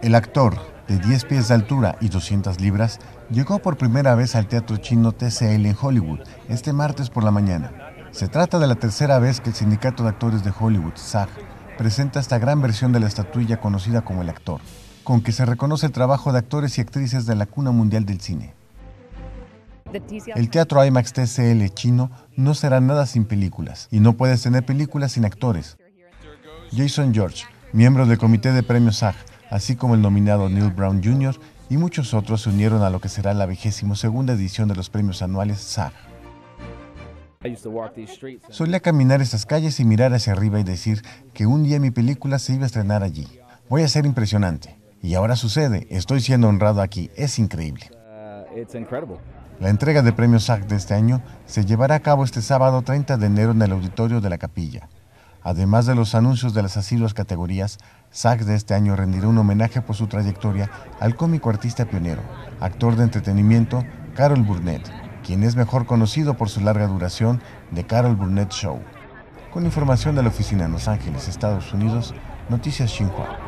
El actor, de 10 pies de altura y 200 libras, llegó por primera vez al teatro chino TCL en Hollywood este martes por la mañana. Se trata de la tercera vez que el Sindicato de Actores de Hollywood, SAG, presenta esta gran versión de la estatuilla conocida como el actor, con que se reconoce el trabajo de actores y actrices de la cuna mundial del cine. El teatro IMAX TCL chino no será nada sin películas, y no puedes tener películas sin actores. Jason George, miembro del comité de premios SAG, así como el nominado Neil Brown Jr. y muchos otros se unieron a lo que será la 22 segunda edición de los premios anuales SAG. Solía caminar estas calles y mirar hacia arriba y decir que un día mi película se iba a estrenar allí. Voy a ser impresionante. Y ahora sucede, estoy siendo honrado aquí, es increíble. Uh, la entrega de premios SAG de este año se llevará a cabo este sábado 30 de enero en el auditorio de la capilla. Además de los anuncios de las asiduas categorías, SAG de este año rendirá un homenaje por su trayectoria al cómico artista pionero, actor de entretenimiento Carol Burnett, quien es mejor conocido por su larga duración de Carol Burnett Show. Con información de la oficina en Los Ángeles, Estados Unidos, Noticias Xinhua.